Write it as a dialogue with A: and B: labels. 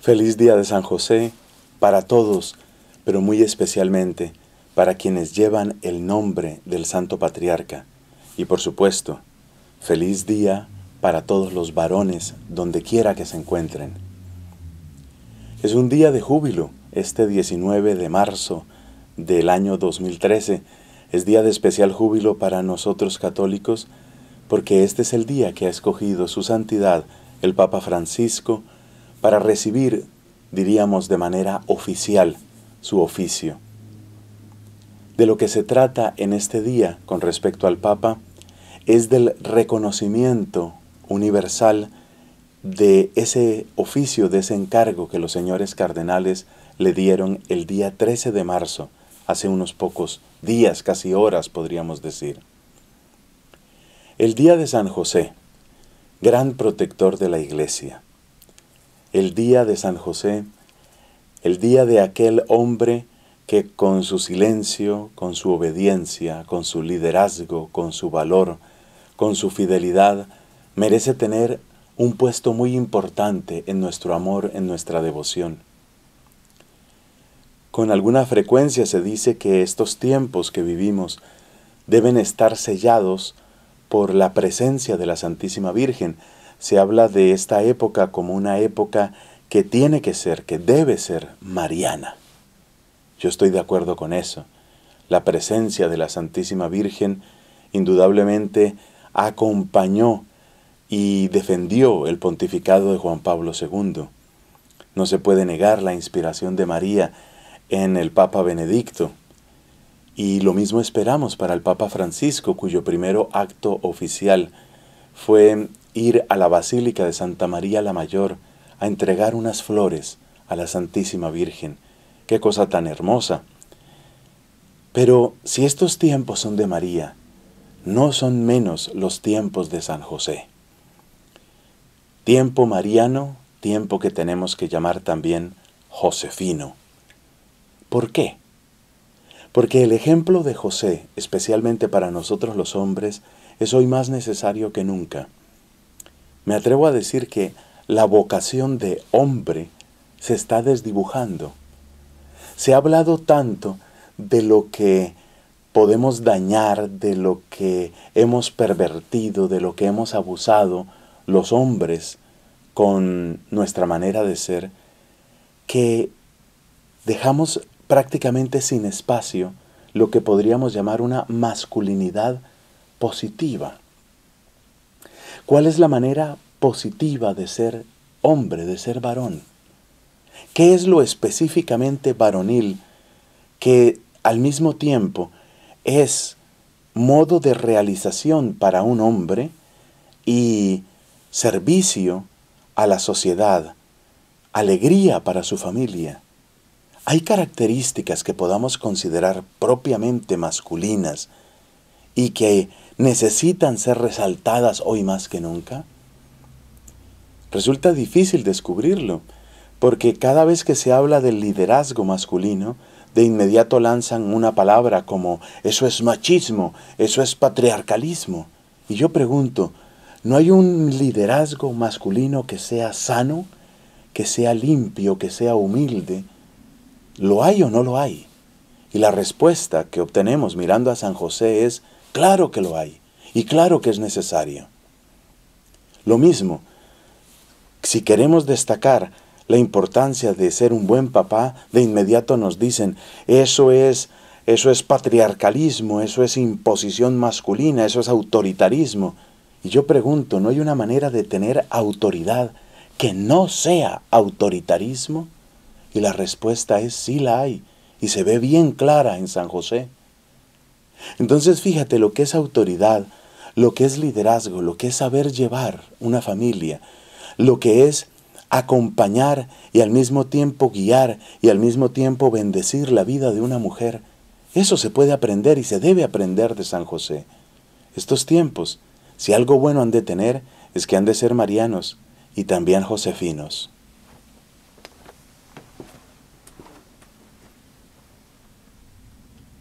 A: Feliz día de San José para todos, pero muy especialmente para quienes llevan el nombre del Santo Patriarca. Y por supuesto, feliz día para todos los varones, donde quiera que se encuentren. Es un día de júbilo, este 19 de marzo del año 2013. Es día de especial júbilo para nosotros católicos, porque este es el día que ha escogido su santidad el Papa Francisco, para recibir, diríamos de manera oficial, su oficio. De lo que se trata en este día con respecto al Papa es del reconocimiento universal de ese oficio, de ese encargo que los señores cardenales le dieron el día 13 de marzo, hace unos pocos días, casi horas podríamos decir. El día de San José, gran protector de la Iglesia el día de San José, el día de aquel hombre que con su silencio, con su obediencia, con su liderazgo, con su valor, con su fidelidad, merece tener un puesto muy importante en nuestro amor, en nuestra devoción. Con alguna frecuencia se dice que estos tiempos que vivimos deben estar sellados por la presencia de la Santísima Virgen, se habla de esta época como una época que tiene que ser, que debe ser mariana. Yo estoy de acuerdo con eso. La presencia de la Santísima Virgen indudablemente acompañó y defendió el pontificado de Juan Pablo II. No se puede negar la inspiración de María en el Papa Benedicto. Y lo mismo esperamos para el Papa Francisco, cuyo primero acto oficial fue ir a la Basílica de Santa María la Mayor a entregar unas flores a la Santísima Virgen. Qué cosa tan hermosa. Pero si estos tiempos son de María, no son menos los tiempos de San José. Tiempo mariano, tiempo que tenemos que llamar también Josefino. ¿Por qué? Porque el ejemplo de José, especialmente para nosotros los hombres, es hoy más necesario que nunca. Me atrevo a decir que la vocación de hombre se está desdibujando. Se ha hablado tanto de lo que podemos dañar, de lo que hemos pervertido, de lo que hemos abusado los hombres con nuestra manera de ser, que dejamos prácticamente sin espacio lo que podríamos llamar una masculinidad positiva. ¿Cuál es la manera positiva de ser hombre, de ser varón? ¿Qué es lo específicamente varonil que al mismo tiempo es modo de realización para un hombre y servicio a la sociedad, alegría para su familia? Hay características que podamos considerar propiamente masculinas y que necesitan ser resaltadas hoy más que nunca? Resulta difícil descubrirlo, porque cada vez que se habla del liderazgo masculino, de inmediato lanzan una palabra como eso es machismo, eso es patriarcalismo. Y yo pregunto, ¿no hay un liderazgo masculino que sea sano, que sea limpio, que sea humilde? ¿Lo hay o no lo hay? Y la respuesta que obtenemos mirando a San José es, Claro que lo hay y claro que es necesario. Lo mismo, si queremos destacar la importancia de ser un buen papá, de inmediato nos dicen, eso es eso es patriarcalismo, eso es imposición masculina, eso es autoritarismo. Y yo pregunto, ¿no hay una manera de tener autoridad que no sea autoritarismo? Y la respuesta es sí la hay, y se ve bien clara en San José. Entonces fíjate lo que es autoridad, lo que es liderazgo, lo que es saber llevar una familia, lo que es acompañar y al mismo tiempo guiar y al mismo tiempo bendecir la vida de una mujer. Eso se puede aprender y se debe aprender de San José. Estos tiempos, si algo bueno han de tener, es que han de ser marianos y también josefinos.